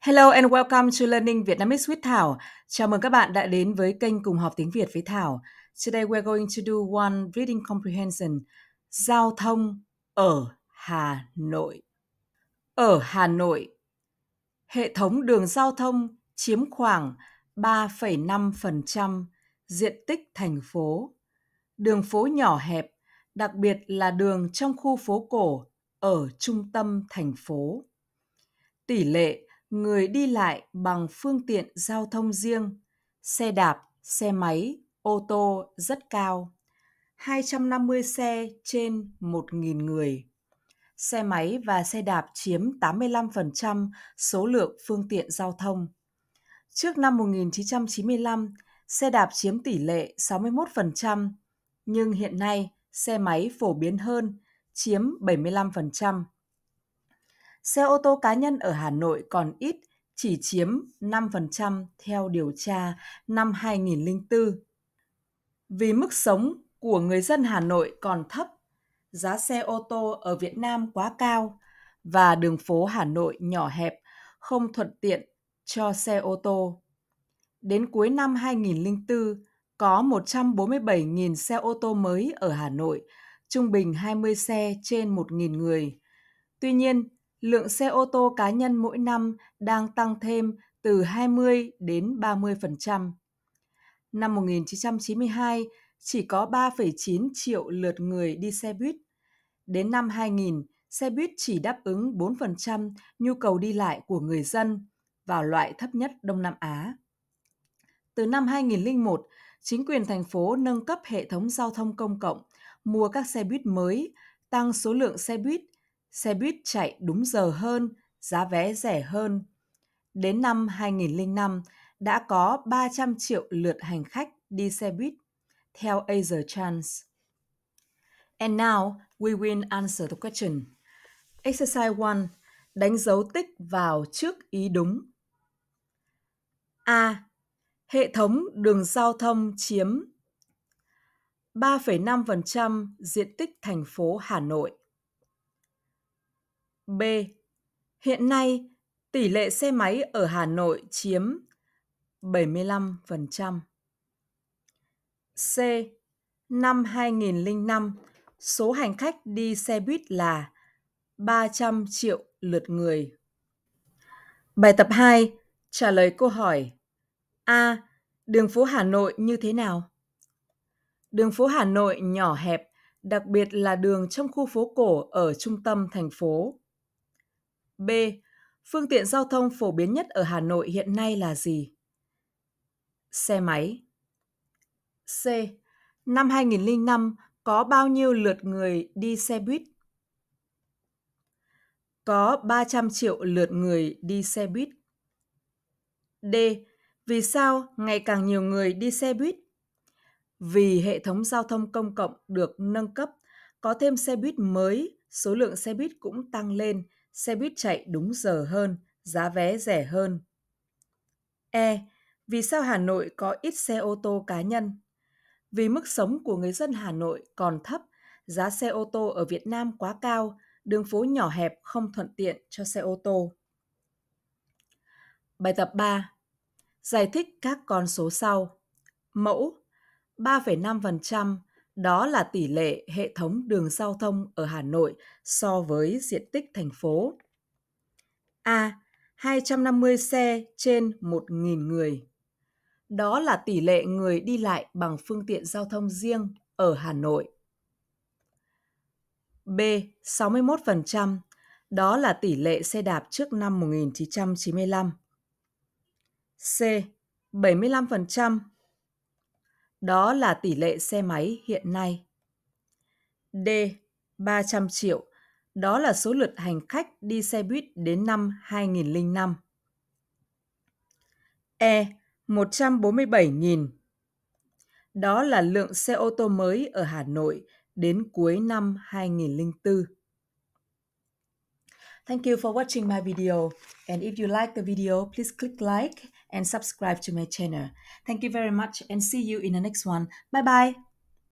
Hello and welcome to Learning Vietnamese with Thảo. Chào mừng các bạn đã đến với kênh Cùng học tiếng Việt với Thảo. Today we're going to do one reading comprehension. Giao thông ở Hà Nội. Ở Hà Nội, hệ thống đường giao thông chiếm khoảng 3,5% diện tích thành phố. Đường phố nhỏ hẹp, đặc biệt là đường trong khu phố cổ ở trung tâm thành phố. Tỷ lệ người đi lại bằng phương tiện giao thông riêng, xe đạp, xe máy, ô tô rất cao. 250 xe trên 1.000 người. Xe máy và xe đạp chiếm 85% số lượng phương tiện giao thông. Trước năm 1995, xe đạp chiếm tỷ lệ 61%, nhưng hiện nay xe máy phổ biến hơn, chiếm 75% xe ô tô cá nhân ở Hà Nội còn ít, chỉ chiếm 5% theo điều tra năm 2004. Vì mức sống của người dân Hà Nội còn thấp, giá xe ô tô ở Việt Nam quá cao và đường phố Hà Nội nhỏ hẹp, không thuận tiện cho xe ô tô. Đến cuối năm 2004, có 147.000 xe ô tô mới ở Hà Nội, trung bình 20 xe trên 1.000 người. Tuy nhiên, lượng xe ô tô cá nhân mỗi năm đang tăng thêm từ 20 đến 30%. Năm 1992, chỉ có 3,9 triệu lượt người đi xe buýt. Đến năm 2000, xe buýt chỉ đáp ứng 4% nhu cầu đi lại của người dân vào loại thấp nhất Đông Nam Á. Từ năm 2001, chính quyền thành phố nâng cấp hệ thống giao thông công cộng, mua các xe buýt mới, tăng số lượng xe buýt Xe buýt chạy đúng giờ hơn, giá vé rẻ hơn. Đến năm 2005 đã có 300 triệu lượt hành khách đi xe buýt, theo Asia Chance. And now we will answer the question. Exercise 1. Đánh dấu tích vào trước ý đúng. A. Hệ thống đường giao thông chiếm 3,5% diện tích thành phố Hà Nội. B. Hiện nay, tỷ lệ xe máy ở Hà Nội chiếm 75%. C. Năm 2005, số hành khách đi xe buýt là 300 triệu lượt người. Bài tập 2 trả lời câu hỏi A. Đường phố Hà Nội như thế nào? Đường phố Hà Nội nhỏ hẹp, đặc biệt là đường trong khu phố cổ ở trung tâm thành phố. B. Phương tiện giao thông phổ biến nhất ở Hà Nội hiện nay là gì? Xe máy. C. Năm 2005 có bao nhiêu lượt người đi xe buýt? Có 300 triệu lượt người đi xe buýt. D. Vì sao ngày càng nhiều người đi xe buýt? Vì hệ thống giao thông công cộng được nâng cấp, có thêm xe buýt mới, số lượng xe buýt cũng tăng lên – xe buýt chạy đúng giờ hơn, giá vé rẻ hơn. E. Vì sao Hà Nội có ít xe ô tô cá nhân? Vì mức sống của người dân Hà Nội còn thấp, giá xe ô tô ở Việt Nam quá cao, đường phố nhỏ hẹp không thuận tiện cho xe ô tô. Bài tập 3. Giải thích các con số sau. Mẫu 3,5% đó là tỷ lệ hệ thống đường giao thông ở Hà Nội so với diện tích thành phố. A. 250 xe trên 1.000 người. Đó là tỷ lệ người đi lại bằng phương tiện giao thông riêng ở Hà Nội. B. 61%, đó là tỷ lệ xe đạp trước năm 1995. C. 75%, đó là tỷ lệ xe máy hiện nay. D. 300 triệu. Đó là số lượt hành khách đi xe buýt đến năm 2005. E. 147.000. Đó là lượng xe ô tô mới ở Hà Nội đến cuối năm 2004. Thank you for watching my video. And if you like the video, please click like and subscribe to my channel. Thank you very much and see you in the next one. Bye bye.